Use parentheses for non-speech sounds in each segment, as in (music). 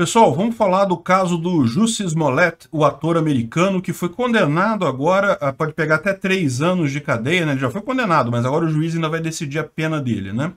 Pessoal, vamos falar do caso do Jussi Smollett, o ator americano que foi condenado agora, pode pegar até três anos de cadeia, né? Ele já foi condenado, mas agora o juiz ainda vai decidir a pena dele, né?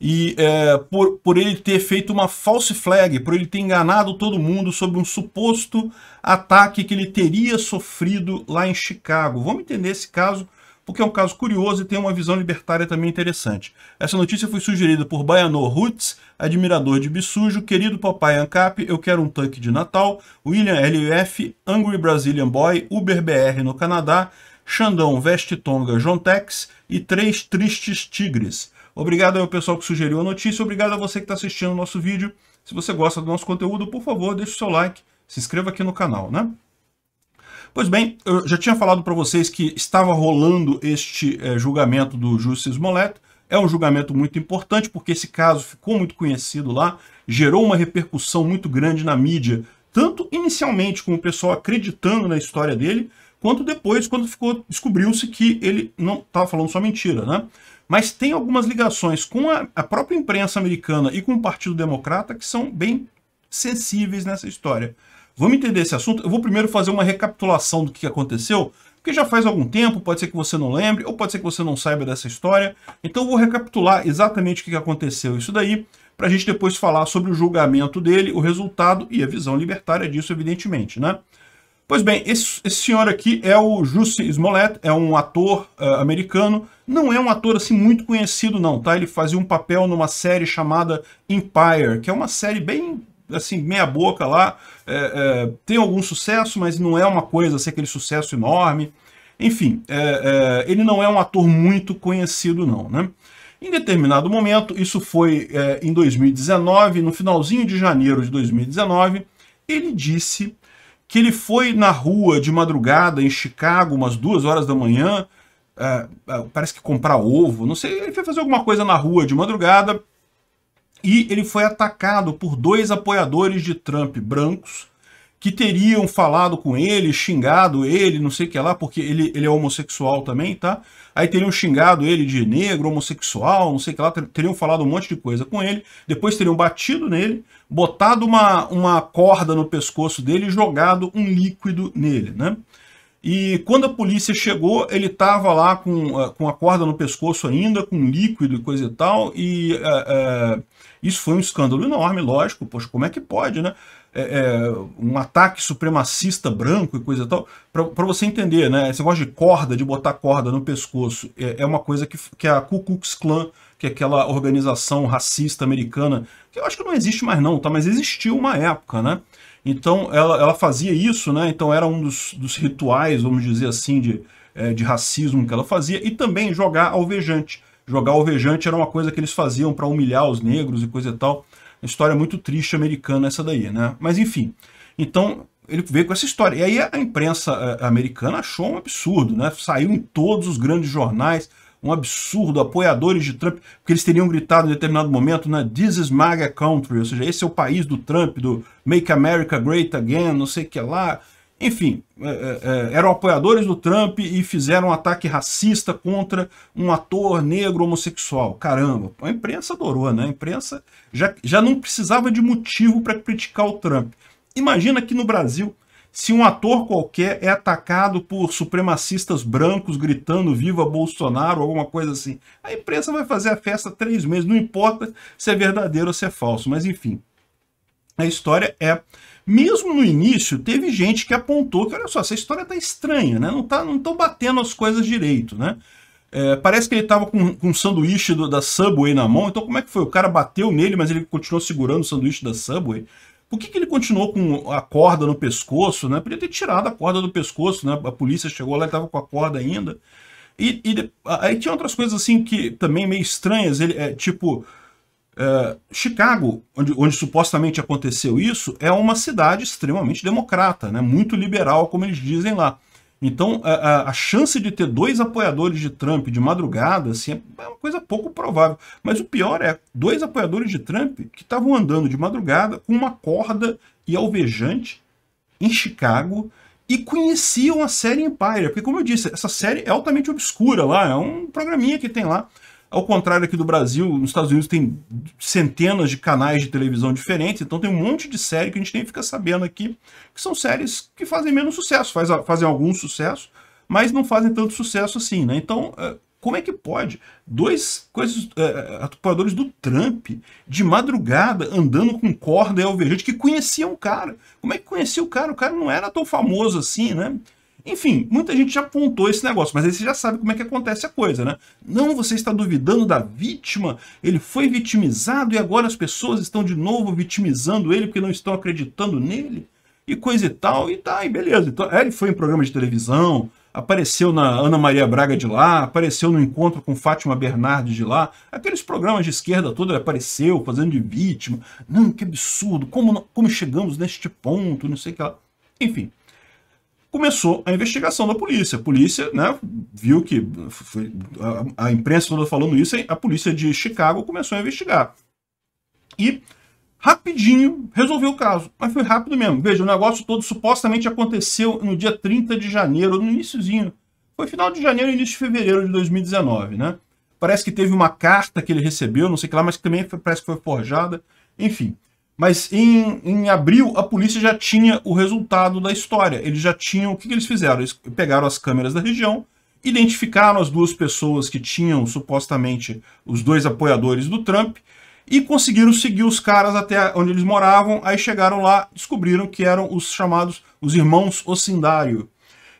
E é, por, por ele ter feito uma false flag, por ele ter enganado todo mundo sobre um suposto ataque que ele teria sofrido lá em Chicago. Vamos entender esse caso porque é um caso curioso e tem uma visão libertária também interessante. Essa notícia foi sugerida por Baiano Roots, admirador de Bissujo, querido papai Ancap, eu quero um tanque de Natal, William LF, Angry Brazilian Boy, Uber BR no Canadá, Xandão Veste Tonga Jontex e Três Tristes Tigres. Obrigado ao pessoal que sugeriu a notícia, obrigado a você que está assistindo o nosso vídeo. Se você gosta do nosso conteúdo, por favor, deixe o seu like, se inscreva aqui no canal, né? Pois bem, eu já tinha falado para vocês que estava rolando este é, julgamento do Justice Smollett, é um julgamento muito importante porque esse caso ficou muito conhecido lá, gerou uma repercussão muito grande na mídia, tanto inicialmente com o pessoal acreditando na história dele, quanto depois quando ficou descobriu-se que ele não estava falando só mentira, né? Mas tem algumas ligações com a, a própria imprensa americana e com o Partido Democrata que são bem sensíveis nessa história. Vamos entender esse assunto? Eu vou primeiro fazer uma recapitulação do que aconteceu, porque já faz algum tempo, pode ser que você não lembre, ou pode ser que você não saiba dessa história. Então eu vou recapitular exatamente o que aconteceu isso daí, para a gente depois falar sobre o julgamento dele, o resultado e a visão libertária disso, evidentemente, né? Pois bem, esse, esse senhor aqui é o Jussi Smollett, é um ator uh, americano, não é um ator assim muito conhecido não, tá? Ele fazia um papel numa série chamada Empire, que é uma série bem assim, meia boca lá, é, é, tem algum sucesso, mas não é uma coisa, assim, aquele sucesso enorme. Enfim, é, é ele não é um ator muito conhecido não, né? Em determinado momento, isso foi é, em 2019, no finalzinho de janeiro de 2019, ele disse que ele foi na rua de madrugada em Chicago, umas duas horas da manhã, é, parece que comprar ovo, não sei, ele foi fazer alguma coisa na rua de madrugada, e ele foi atacado por dois apoiadores de Trump brancos que teriam falado com ele, xingado ele, não sei o que lá, porque ele, ele é homossexual também, tá? Aí teriam xingado ele de negro, homossexual, não sei o que lá, teriam falado um monte de coisa com ele, depois teriam batido nele, botado uma, uma corda no pescoço dele e jogado um líquido nele, né? E quando a polícia chegou, ele estava lá com, eh, com a corda no pescoço ainda, com líquido e coisa e tal, e é, é, isso foi um escândalo enorme, lógico, poxa, como é que pode, né? É, é um ataque supremacista branco e coisa e tal, para você entender, né? Esse negócio de corda, de botar corda no pescoço, é, é, uma coisa que, que a Ku Klux Klan, que é aquela organização racista americana, que eu acho que não existe mais não, tá? Mas existiu uma época, né? Então ela, ela fazia isso, né? Então era um dos, dos rituais, vamos dizer assim, de, é, de racismo que ela fazia, e também jogar alvejante. Jogar alvejante era uma coisa que eles faziam para humilhar os negros e coisa e tal. Uma história muito triste americana essa daí, né? Mas enfim, então ele veio com essa história. E aí a imprensa é, americana achou um absurdo, né? Saiu em todos os grandes jornais, um absurdo, apoiadores de Trump, porque eles teriam gritado em determinado momento, né, this is MAGA country, ou seja, esse é o país do Trump, do Make America Great Again, não sei o que lá. Enfim, é, é, é, eram apoiadores do Trump e fizeram um ataque racista contra um ator negro homossexual. Caramba, a imprensa adorou, né? A imprensa já, já não precisava de motivo para criticar o Trump. Imagina que no Brasil se um ator qualquer é atacado por supremacistas brancos gritando viva Bolsonaro, ou alguma coisa assim, a imprensa vai fazer a festa três meses, não importa se é verdadeiro ou se é falso, mas enfim. A história é, mesmo no início, teve gente que apontou que, olha só, essa história tá estranha, né? Não tá, não estão batendo as coisas direito, né? É, parece que ele estava com, com um sanduíche do, da Subway na mão, então como é que foi? O cara bateu nele, mas ele continuou segurando o sanduíche da Subway. Por que, que ele continuou com a corda no pescoço? Né? Podia ter tirado a corda do pescoço, né? a polícia chegou lá e estava com a corda ainda. E, e, aí tinha outras coisas assim que também meio estranhas, ele, é, tipo, é, Chicago, onde, onde, supostamente aconteceu isso, é uma cidade extremamente democrata, né? muito liberal, como eles dizem lá. Então, a, a, chance de ter dois apoiadores de Trump de madrugada assim, é uma coisa pouco provável. Mas o pior é, dois apoiadores de Trump que estavam andando de madrugada com uma corda e alvejante em Chicago e conheciam a série Empire. Porque, como eu disse, essa série é altamente obscura lá, é um programinha que tem lá. Ao contrário aqui do Brasil, nos Estados Unidos tem centenas de canais de televisão diferentes, então tem um monte de série que a gente nem fica sabendo aqui, que são séries que fazem menos sucesso, faz, fazem algum sucesso, mas não fazem tanto sucesso assim, né? Então, é, como é que pode dois coisas, é, é atuadores do Trump de madrugada andando com corda e alvejante que conheciam o cara? Como é que conhecia o cara? O cara não era tão famoso assim, né? Enfim, muita gente já apontou esse negócio, mas aí você já sabe como é que acontece a coisa, né? Não, você está duvidando da vítima, ele foi vitimizado e agora as pessoas estão de novo vitimizando ele porque não estão acreditando nele e coisa e tal, e tá, e beleza. Então, é, ele foi em programa de televisão, apareceu na Ana Maria Braga de lá, apareceu no encontro com Fátima Bernardes de lá, aqueles programas de esquerda todo apareceu, fazendo de vítima. Não, que absurdo, como, como chegamos neste ponto, não sei o que lá. Enfim, começou a investigação da polícia. A polícia né, viu que foi, a, a, imprensa toda falando isso, a polícia de Chicago começou a investigar. E rapidinho resolveu o caso, mas foi rápido mesmo. Veja, o negócio todo supostamente aconteceu no dia 30 de janeiro, no iníciozinho. Foi final de janeiro, início de fevereiro de 2019, né? Parece que teve uma carta que ele recebeu, não sei o que lá, mas que também foi, parece que foi forjada. Enfim, mas em, em abril, a polícia já tinha o resultado da história. Eles já tinham... O que, que eles fizeram? Eles pegaram as câmeras da região, identificaram as duas pessoas que tinham, supostamente, os dois apoiadores do Trump e conseguiram seguir os caras até onde eles moravam. Aí chegaram lá, descobriram que eram os chamados os irmãos Ocindário,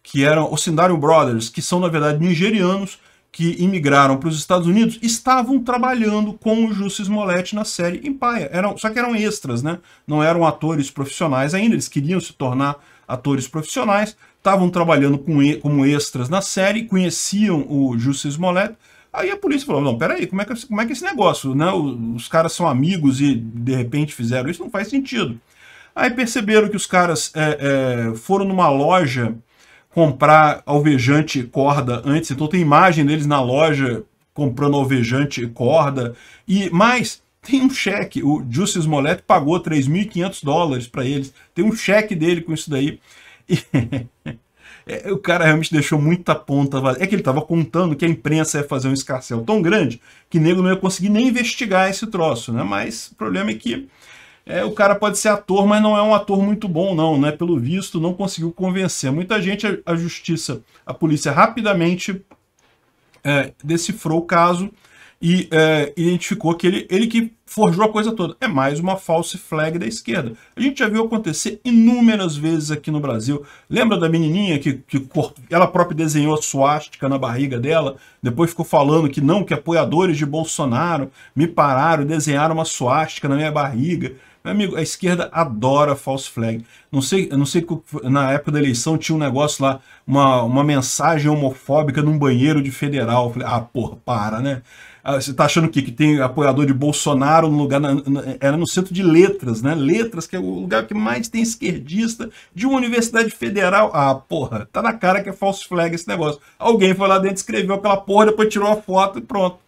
que eram Ocindário Brothers, que são, na verdade, nigerianos que imigraram para os Estados Unidos estavam trabalhando com o Jussi Smollett na série Empire. Eram, só que eram extras, né? Não eram atores profissionais ainda, eles queriam se tornar atores profissionais, estavam trabalhando com como extras na série, conheciam o Jussi Smollett. Aí a polícia falou, não, peraí, como é que, como é, que é esse negócio, né? Os, os caras são amigos e de repente fizeram isso, não faz sentido. Aí perceberam que os caras é, é, foram numa loja comprar alvejante e corda antes, então tem imagem deles na loja comprando alvejante e corda, e mais, tem um cheque, o Jussi Smollett pagou 3.500 dólares para eles, tem um cheque dele com isso daí, e... (laughs) É, o cara realmente deixou muita ponta vazia. É que ele estava contando que a imprensa ia fazer um escarcel tão grande que nego não ia conseguir nem investigar esse troço, né? Mas o problema é que é, o cara pode ser ator, mas não é um ator muito bom, não, né? Pelo visto, não conseguiu convencer. Muita gente, a, justiça, a polícia rapidamente é, decifrou o caso e é, identificou que ele, ele que forjou a coisa toda. É mais uma false flag da esquerda. A gente já viu acontecer inúmeras vezes aqui no Brasil. Lembra da menininha que, que ela própria desenhou a suástica na barriga dela, depois ficou falando que não, que apoiadores de Bolsonaro me pararam, e desenharam uma suástica na minha barriga. Meu amigo, a esquerda adora false flag. Não sei, não sei, na época da eleição tinha um negócio lá, uma, uma mensagem homofóbica num banheiro de federal. falei, ah, porra, para, né? Ah, você tá achando o quê? Que tem apoiador de Bolsonaro no lugar. Na, na, era no centro de letras, né? Letras, que é o lugar que mais tem esquerdista de uma universidade federal. Ah, porra, tá na cara que é false flag esse negócio. Alguém foi lá dentro, escreveu aquela porra, depois tirou a foto e pronto.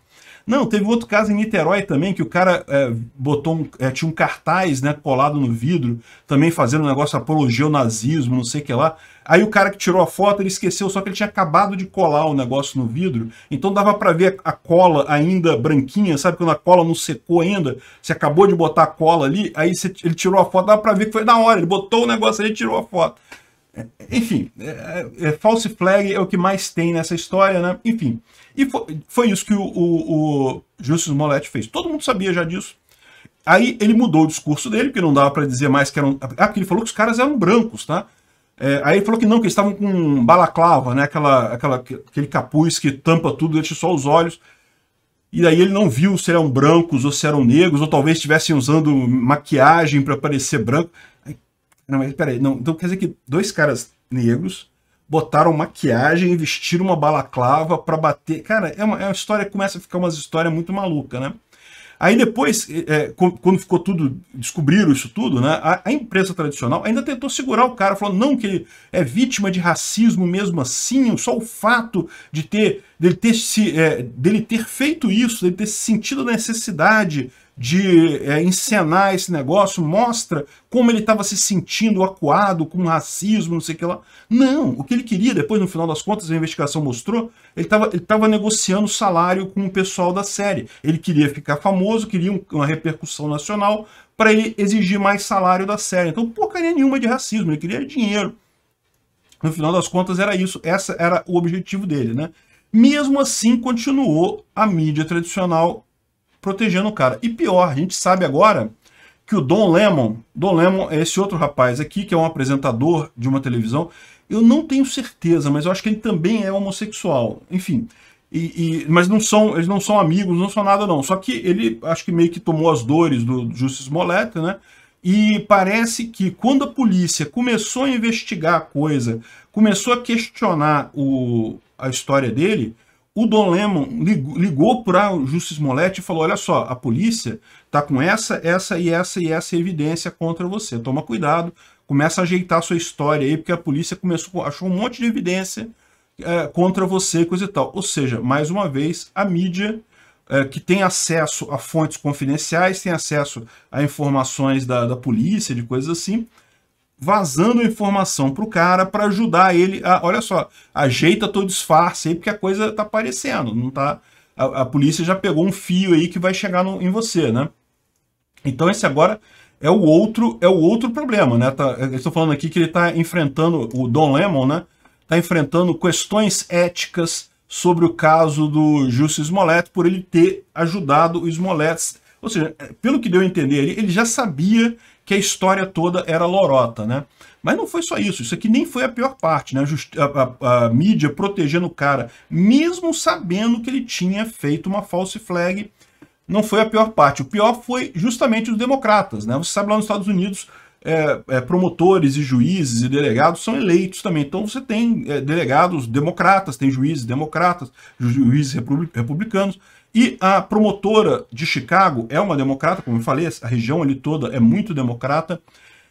Não, teve outro caso em Niterói também, que o cara é, botou um, é, tinha um cartaz né, colado no vidro, também fazendo um negócio apologia ao nazismo, não sei o que lá. Aí o cara que tirou a foto, ele esqueceu, só que ele tinha acabado de colar o negócio no vidro, então dava para ver a cola ainda branquinha, sabe quando a cola não secou ainda? Você acabou de botar a cola ali, aí você, ele tirou a foto, dava para ver que foi na hora, ele botou o negócio ali e tirou a foto. É, enfim, é, é, é, false flag é o que mais tem nessa história, né? Enfim, e foi, foi isso que o, o, o Justus Moletti fez. Todo mundo sabia já disso. Aí ele mudou o discurso dele, porque não dava para dizer mais que eram... Ah, porque ele falou que os caras eram brancos, tá? É, aí ele falou que não, que eles estavam com balaclava, né? Aquela, aquela, aquele capuz que tampa tudo, deixa só os olhos. E aí ele não viu se eram brancos ou se eram negros, ou talvez estivessem usando maquiagem para parecer branco. Não, mas peraí, não. Então quer dizer que dois caras negros botaram maquiagem, vestiram uma balaclava para bater. Cara, é uma, é uma história começa a ficar umas histórias muito maluca, né? Aí depois, é, é quando ficou tudo, descobriram isso tudo, né? A, a, imprensa tradicional ainda tentou segurar o cara, falou não, que ele é vítima de racismo mesmo assim, só o fato de ter dele ter, se, é, dele ter feito isso, dele ter sentido a necessidade de é, encenar esse negócio, mostra como ele estava se sentindo acuado com racismo, não sei o que lá. Não, o que ele queria, depois no final das contas, a investigação mostrou, ele estava ele tava negociando salário com o pessoal da série. Ele queria ficar famoso, queria um, uma repercussão nacional para ele exigir mais salário da série. Então, porcaria nenhuma de racismo, ele queria dinheiro. No final das contas, era isso, essa era o objetivo dele, né? Mesmo assim, continuou a mídia tradicional protegendo o cara. E pior, a gente sabe agora que o Don Lemon, Don Lemon é esse outro rapaz aqui, que é um apresentador de uma televisão, eu não tenho certeza, mas eu acho que ele também é homossexual. Enfim, e, e, mas não são, eles não são amigos, não são nada não. Só que ele, acho que meio que tomou as dores do, do Justice Smollett, né? E parece que quando a polícia começou a investigar a coisa, começou a questionar o, a história dele, o Don Lemon ligou para o Justice Moletti e falou, olha só, a polícia está com essa, essa e essa e essa evidência contra você. Toma cuidado, começa a ajeitar a sua história aí, porque a polícia começou, achou um monte de evidência é, contra você, coisa e tal. Ou seja, mais uma vez, a mídia é, que tem acesso a fontes confidenciais, tem acesso a informações da, da polícia, de coisas assim, vazando informação para o cara para ajudar ele a, olha só, ajeita todo disfarce aí porque a coisa tá aparecendo, não tá a, a polícia já pegou um fio aí que vai chegar no, em você, né? Então esse agora é o outro é o outro problema, né? Tá, estou falando aqui que ele está enfrentando o Don Lemon, né? Está enfrentando questões éticas sobre o caso do Justice Smollett por ele ter ajudado o Smollett ou seja, é, pelo que deu a entender ali, ele já sabia que a história toda era lorota, né? Mas não foi só isso, isso aqui nem foi a pior parte, né? A, a, a, mídia protegendo o cara, mesmo sabendo que ele tinha feito uma false flag, não foi a pior parte. O pior foi justamente os democratas, né? Você sabe lá nos Estados Unidos, é, é, promotores e juízes e delegados são eleitos também. Então você tem é, delegados democratas, tem juízes democratas, juízes republicanos. E a promotora de Chicago é uma democrata, como eu falei, a região ali toda é muito democrata.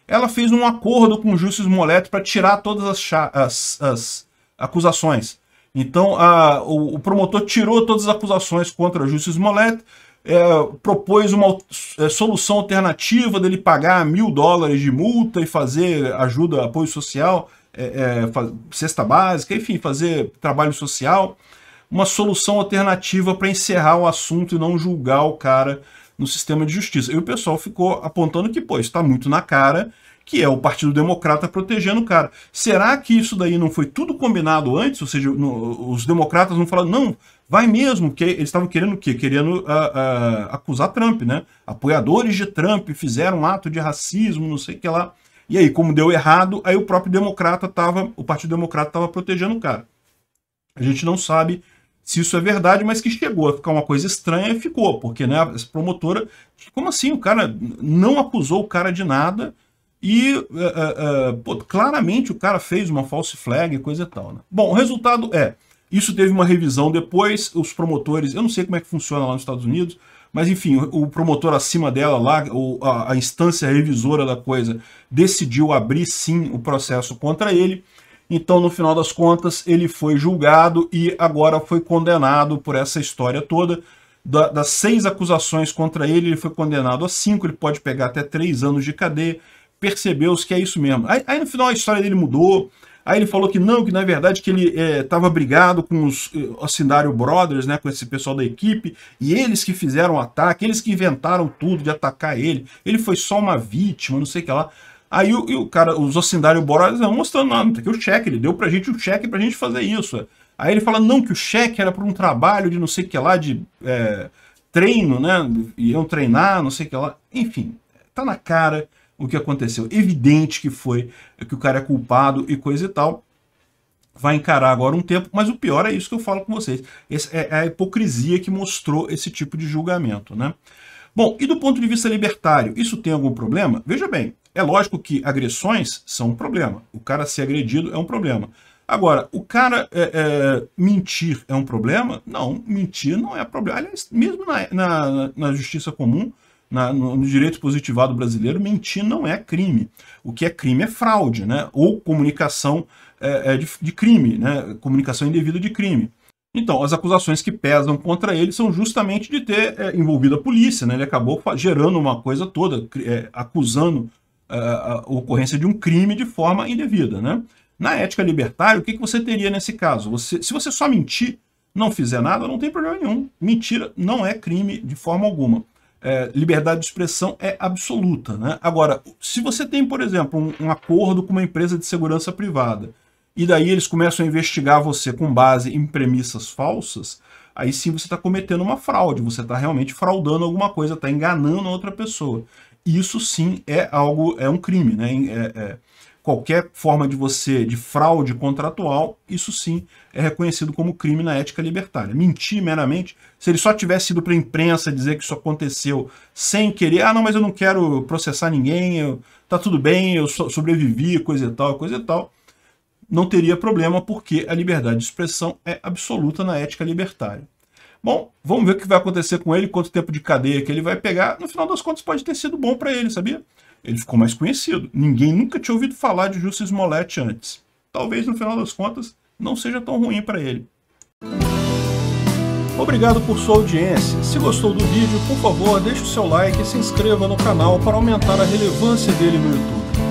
Ela fez um acordo com o Justice Smollett para tirar todas as, as, as acusações. Então, a, o, o, promotor tirou todas as acusações contra o Justice Smollett, é, propôs uma é, solução alternativa dele pagar mil dólares de multa e fazer ajuda, apoio social, é, é, faz, cesta básica, enfim, fazer trabalho social uma solução alternativa para encerrar o assunto e não julgar o cara no sistema de justiça. E o pessoal ficou apontando que, pô, está muito na cara que é o Partido Democrata protegendo o cara. Será que isso daí não foi tudo combinado antes? Ou seja, no, os democratas não falaram, não, vai mesmo, que eles estavam querendo o quê? Querendo uh, uh, acusar Trump, né? Apoiadores de Trump fizeram um ato de racismo, não sei o que lá. E aí, como deu errado, aí o próprio democrata estava, o Partido Democrata estava protegendo o cara. A gente não sabe se isso é verdade, mas que chegou a ficar uma coisa estranha e ficou, porque né, a promotora, como assim, o cara não acusou o cara de nada e uh, uh, pô, claramente o cara fez uma false flag e coisa e tal. Né? Bom, o resultado é, isso teve uma revisão depois, os promotores, eu não sei como é que funciona lá nos Estados Unidos, mas enfim, o, promotor acima dela lá, ou a, a instância revisora da coisa, decidiu abrir sim o processo contra ele, então, no final das contas, ele foi julgado e agora foi condenado por essa história toda. Da, das seis acusações contra ele, ele foi condenado a cinco, ele pode pegar até três anos de cadeia. Percebeu-se que é isso mesmo. Aí, aí, no final, a história dele mudou. Aí ele falou que não, que na verdade que ele estava eh, é, brigado com os Assinário eh, Brothers, né, com esse pessoal da equipe, e eles que fizeram o ataque, eles que inventaram tudo de atacar ele. Ele foi só uma vítima, não sei o que lá. Aí o, o cara, o Zocindário e não mostrando nada, tá o cheque, ele deu pra gente o cheque pra gente fazer isso. Aí ele fala, não, que o cheque era pra um trabalho de não sei o que lá, de é, treino, né? Iam treinar, não sei o que lá. Enfim, tá na cara o que aconteceu. Evidente que foi, que o cara é culpado e coisa e tal. Vai encarar agora um tempo, mas o pior é isso que eu falo com vocês. Esse, é, é a hipocrisia que mostrou esse tipo de julgamento, né? Bom, e do ponto de vista libertário, isso tem algum problema? Veja bem, é lógico que agressões são um problema. O cara ser agredido é um problema. Agora, o cara é, é, mentir é um problema? Não, mentir não é problema. Aliás, mesmo na, na, na justiça comum, na, no, no, direito positivado brasileiro, mentir não é crime. O que é crime é fraude, né? ou comunicação é, é de, de crime, né? comunicação indevida de crime. Então, as acusações que pesam contra ele são justamente de ter é, envolvido a polícia, né? Ele acabou gerando uma coisa toda, é, acusando é, a ocorrência de um crime de forma indevida, né? Na ética libertária, o que, que você teria nesse caso? Você, se você só mentir, não fizer nada, não tem problema nenhum. Mentira não é crime de forma alguma. É, liberdade de expressão é absoluta, né? Agora, se você tem, por exemplo, um, um acordo com uma empresa de segurança privada, e daí eles começam a investigar você com base em premissas falsas, aí sim você está cometendo uma fraude, você está realmente fraudando alguma coisa, está enganando outra pessoa. Isso sim é algo, é um crime, né? É, é, qualquer forma de você, de fraude contratual, isso sim é reconhecido como crime na ética libertária. Mentir meramente, se ele só tivesse ido para a imprensa dizer que isso aconteceu sem querer, ah não, mas eu não quero processar ninguém, eu, tá tudo bem, eu sobrevivi, coisa e tal, coisa e tal, não teria problema porque a liberdade de expressão é absoluta na ética libertária. Bom, vamos ver o que vai acontecer com ele, quanto tempo de cadeia que ele vai pegar. No final das contas, pode ter sido bom para ele, sabia? Ele ficou mais conhecido. Ninguém nunca tinha ouvido falar de Justus Smollett antes. Talvez, no final das contas, não seja tão ruim para ele. Obrigado por sua audiência. Se gostou do vídeo, por favor, deixe o seu like e se inscreva no canal para aumentar a relevância dele no YouTube.